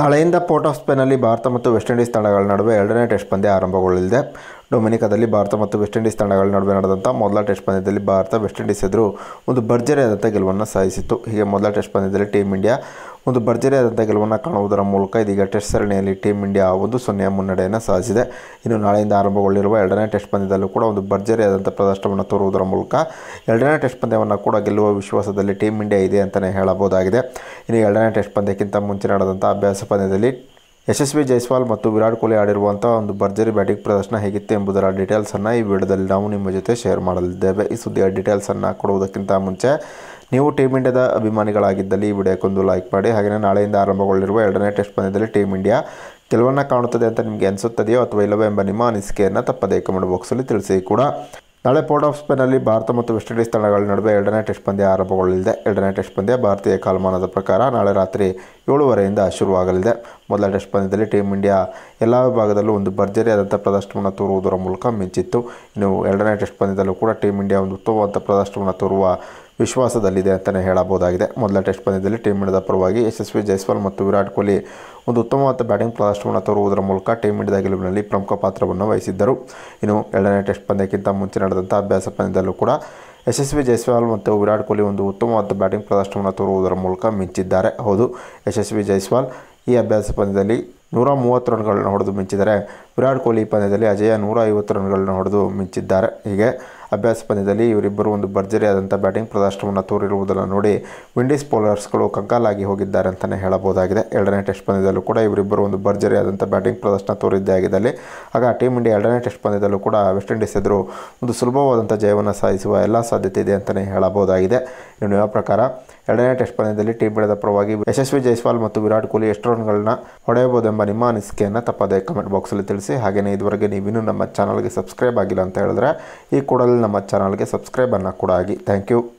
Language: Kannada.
ನಾಳೆಯಿಂದ ಪೋರ್ಟ್ ಆಫ್ ಸ್ಪೇನಲ್ಲಿ ಭಾರತ ಮತ್ತು ವೆಸ್ಟ್ ಇಂಡೀಸ್ ತಂಡಗಳ ನಡುವೆ ಎರಡನೇ ಟೆಸ್ಟ್ ಪಂದ್ಯ ಆರಂಭಗೊಳ್ಳಲಿದೆ ಡೊಮಿನಿಕಾದಲ್ಲಿ ಭಾರತ ಮತ್ತು ವೆಸ್ಟ್ ಇಂಡೀಸ್ ತಂಡಗಳ ನಡುವೆ ನಡೆದಂಥ ಮೊದಲ ಟೆಸ್ಟ್ ಪಂದ್ಯದಲ್ಲಿ ಭಾರತ ವೆಸ್ಟ್ ಇಂಡೀಸ್ ಎದುರು ಒಂದು ಭರ್ಜರಿಯಾದಂಥ ಗೆಲುವನ್ನು ಸಾಧಿಸಿತ್ತು ಹೀಗೆ ಮೊದಲ ಟೆಸ್ಟ್ ಪಂದ್ಯದಲ್ಲಿ ಟೀಮ್ ಇಂಡಿಯಾ ಒಂದು ಭರ್ಜರಿಯಾದಂಥ ಗೆಲುವನ್ನು ಕಾಣುವುದರ ಮೂಲಕ ಇದೀಗ ಟೆಸ್ಟ್ ಸರಣಿಯಲ್ಲಿ ಟೀಮ್ ಇಂಡಿಯಾ ಒಂದು ಸೊನ್ನೆಯ ಮುನ್ನಡೆಯನ್ನು ಸಾಧಿಸಿದೆ ಇನ್ನು ನಾಳೆಯಿಂದ ಆರಂಭಗೊಳ್ಳಿರುವ ಎರಡನೇ ಟೆಸ್ಟ್ ಪಂದ್ಯದಲ್ಲೂ ಕೂಡ ಒಂದು ಭರ್ಜರಿಯಾದಂಥ ಪ್ರದರ್ಶನವನ್ನು ತೋರುವುದರ ಮೂಲಕ ಎರಡನೇ ಟೆಸ್ಟ್ ಪಂದ್ಯವನ್ನು ಕೂಡ ಗೆಲ್ಲುವ ವಿಶ್ವಾಸದಲ್ಲಿ ಟೀಮ್ ಇಂಡಿಯಾ ಇದೆ ಅಂತಲೇ ಹೇಳಬಹುದಾಗಿದೆ ಇನ್ನು ಎರಡನೇ ಟೆಸ್ಟ್ ಪಂದ್ಯಕ್ಕಿಂತ ಮುಂಚೆ ನಡೆದಂಥ ಅಭ್ಯಾಸ ಪಂದ್ಯದಲ್ಲಿ ಯಶಸ್ವಿ ಜೈಸ್ವಾಲ್ ಮತ್ತು ವಿರಾಟ್ ಕೊಹ್ಲಿ ಆಡಿರುವಂತಹ ಒಂದು ಭರ್ಜರಿ ಬ್ಯಾಟಿಂಗ್ ಪ್ರದರ್ಶನ ಹೇಗಿತ್ತು ಎಂಬುದರ ಡೀಟೇಲ್ಸನ್ನು ಈ ವಿಡಿಯೋದಲ್ಲಿ ನಾವು ನಿಮ್ಮ ಜೊತೆ ಶೇರ್ ಮಾಡಲಿದ್ದೇವೆ ಈ ಸುದ್ದಿಯ ಡೀಟೇಲ್ಸನ್ನು ಕೊಡುವುದಕ್ಕಿಂತ ಮುಂಚೆ ನೀವು ಟೀಮ್ ಇಂಡಿಯಾದ ಅಭಿಮಾನಿಗಳಾಗಿದ್ದಲ್ಲಿ ಈ ವಿಡಿಯೋಕ್ಕೊಂದು ಲೈಕ್ ಮಾಡಿ ಹಾಗೆಯೇ ನಾಳೆಯಿಂದ ಆರಂಭಗೊಳ್ಳಿರುವ ಎರಡನೇ ಟೆಸ್ಟ್ ಪಂದ್ಯದಲ್ಲಿ ಟೀಮ್ ಇಂಡಿಯಾ ಗೆಲುವನ್ನು ಕಾಣುತ್ತದೆ ಅಂತ ನಿಮಗೆ ಅನಿಸುತ್ತದೆಯೋ ಅಥವಾ ಇಲ್ಲವೋ ಎಂಬ ನಿಮ್ಮ ಅನಿಸಿಕೆಯನ್ನು ತಪ್ಪದೇ ಕಮೆಂಟ್ ಬಾಕ್ಸಲ್ಲಿ ತಿಳಿಸಿ ಕೂಡ ನಾಳೆ ಪೋರ್ಟ್ ಆಫ್ ಸ್ಪೇನಲ್ಲಿ ಭಾರತ ಮತ್ತು ವೆಸ್ಟ್ ಇಂಡೀಸ್ ತಂಡಗಳ ನಡುವೆ ಎರಡನೇ ಟೆಸ್ಟ್ ಪಂದ್ಯ ಆರಂಭಗೊಳ್ಳಲಿದೆ ಎರಡನೇ ಟೆಸ್ಟ್ ಪಂದ್ಯ ಭಾರತೀಯ ಕಾಲಮಾನದ ಪ್ರಕಾರ ನಾಳೆ ರಾತ್ರಿ ಏಳುವರೆಯಿಂದ ಶುರುವಾಗಲಿದೆ ಮೊದಲ ಟೆಸ್ಟ್ ಪಂದ್ಯದಲ್ಲಿ ಟೀಮ್ ಇಂಡಿಯಾ ಎಲ್ಲ ವಿಭಾಗದಲ್ಲೂ ಒಂದು ಭರ್ಜರಿಯಾದಂಥ ಪ್ರದರ್ಶನವನ್ನು ತೋರುವುದರ ಮೂಲಕ ಮಿಂಚಿತ್ತು ಇನ್ನು ಎರಡನೇ ಟೆಸ್ಟ್ ಪಂದ್ಯದಲ್ಲೂ ಕೂಡ ಟೀಮ್ ಇಂಡಿಯಾ ಒಂದು ಉತ್ತಮವಾದ ಪ್ರದರ್ಶನವನ್ನು ತೋರುವ ವಿಶ್ವಾಸದಲ್ಲಿದೆ ಅಂತಲೇ ಹೇಳಬಹುದಾಗಿದೆ ಮೊದಲ ಟೆಸ್ಟ್ ಪಂದ್ಯದಲ್ಲಿ ಟೀಮ್ ಇಂಡಿಯಾದ ಪರವಾಗಿ ಯಶಸ್ವಿ ಜೈಸ್ವಾಲ್ ಮತ್ತು ವಿರಾಟ್ ಕೊಹ್ಲಿ ಒಂದು ಉತ್ತಮವಾದ ಬ್ಯಾಟಿಂಗ್ ಪ್ರದರ್ಶನವನ್ನು ತೋರುವುದರ ಮೂಲಕ ಟೀಮ್ ಇಂಡಿಯಾದ ಗೆಲುವಿನಲ್ಲಿ ಪ್ರಮುಖ ಪಾತ್ರವನ್ನು ವಹಿಸಿದ್ದರು ಇನ್ನು ಎರಡನೇ ಟೆಸ್ಟ್ ಪಂದ್ಯಕ್ಕಿಂತ ಮುಂಚೆ ನಡೆದಂಥ ಅಭ್ಯಾಸ ಪಂದ್ಯದಲ್ಲೂ ಕೂಡ ಯಶಸ್ವಿ ಜೈಸ್ವಾಲ್ ಮತ್ತು ವಿರಾಟ್ ಕೊಹ್ಲಿ ಒಂದು ಉತ್ತಮವಾದ ಬ್ಯಾಟಿಂಗ್ ಪ್ರದರ್ಶನವನ್ನು ತೋರುವುದರ ಮೂಲಕ ಮಿಂಚಿದ್ದಾರೆ ಹೌದು ಯಶಸ್ವಿ ಜೈಸ್ವಾಲ್ ಈ ಅಭ್ಯಾಸ ಪಂದ್ಯದಲ್ಲಿ ನೂರ ಮೂವತ್ತು ರನ್ಗಳನ್ನು ಹೊಡೆದು ಮಿಂಚಿದ್ದಾರೆ ವಿರಾಟ್ ಕೊಹ್ಲಿ ಪಂದ್ಯದಲ್ಲಿ ಅಜಯ ನೂರ ಐವತ್ತು ರನ್ಗಳನ್ನು ಹೊಡೆದು ಮಿಂಚಿದ್ದಾರೆ ಹೀಗೆ ಅಭ್ಯಾಸ ಪಂದ್ಯದಲ್ಲಿ ಇವರಿಬ್ಬರು ಒಂದು ಭರ್ಜರಿಯಾದಂಥ ಬ್ಯಾಟಿಂಗ್ ಪ್ರದರ್ಶನವನ್ನು ತೋರಿರುವುದನ್ನು ನೋಡಿ ವಿಂಡೀಸ್ ಬೌಲರ್ಸ್ಗಳು ಕಗ್ಗಾಲಾಗಿ ಹೋಗಿದ್ದಾರೆ ಅಂತಲೇ ಹೇಳಬಹುದಾಗಿದೆ ಎರಡನೇ ಟೆಸ್ಟ್ ಪಂದ್ಯದಲ್ಲೂ ಕೂಡ ಇವರಿಬ್ಬರು ಒಂದು ಭರ್ಜರಿಯಾದಂಥ ಬ್ಯಾಟಿಂಗ್ ಪ್ರದರ್ಶನ ತೋರಿದ್ದೇ ಆಗಿದ್ದಲ್ಲಿ ಆಗ ಟೀಮ್ ಇಂಡಿಯಾ ಎರಡನೇ ಟೆಸ್ಟ್ ಪಂದ್ಯದಲ್ಲೂ ಕೂಡ ವೆಸ್ಟ್ ಇಂಡೀಸ್ ಎದುರು ಒಂದು ಸುಲಭವಾದಂಥ ಜಯವನ್ನು ಸಾಧಿಸುವ ಎಲ್ಲ ಸಾಧ್ಯತೆ ಇದೆ ಅಂತಲೇ ಹೇಳಬಹುದಾಗಿದೆ ಇನ್ನು ಯಾವ ಪ್ರಕಾರ ಎರಡನೇ ಟೆಸ್ಟ್ ಪಂದ್ಯದಲ್ಲಿ ಟೀಂ ಇಂಡಿಯಾದ ಪರವಾಗಿ ಯಶಸ್ವಿ ಜೈಸ್ವಾಲ್ ಮತ್ತು ವಿರಾಟ್ ಕೊಹ್ಲಿ ಎಷ್ಟು ರನ್ಗಳನ್ನ ಹೊಡೆಯಬಹುದೆಂಬ ನಿಮ್ಮ ಅನಿಸಿಕೆಯನ್ನು ತಪ್ಪದೇ ಕಮೆಂಟ್ ಬಾಕ್ಸಲ್ಲಿ ತಿಳಿಸಿ ಹಾಗೆಯೇ ಇದುವರೆಗೆ ಇನ್ನೂ ನಮ್ಮ ಚಾನಲ್ಗೆ ಸಬ್ಸ್ಕ್ರೈಬ್ ಆಗಿಲ್ಲ ಅಂತ ಹೇಳಿದ್ರೆ ಈ ಕೂಡಲೇ ನಮ್ಮ ಚಾನಲ್ಗೆ ಸಬ್ಸ್ಕ್ರೈಬನ್ನು ಕೂಡ ಆಗಿ ಥ್ಯಾಂಕ್ ಯು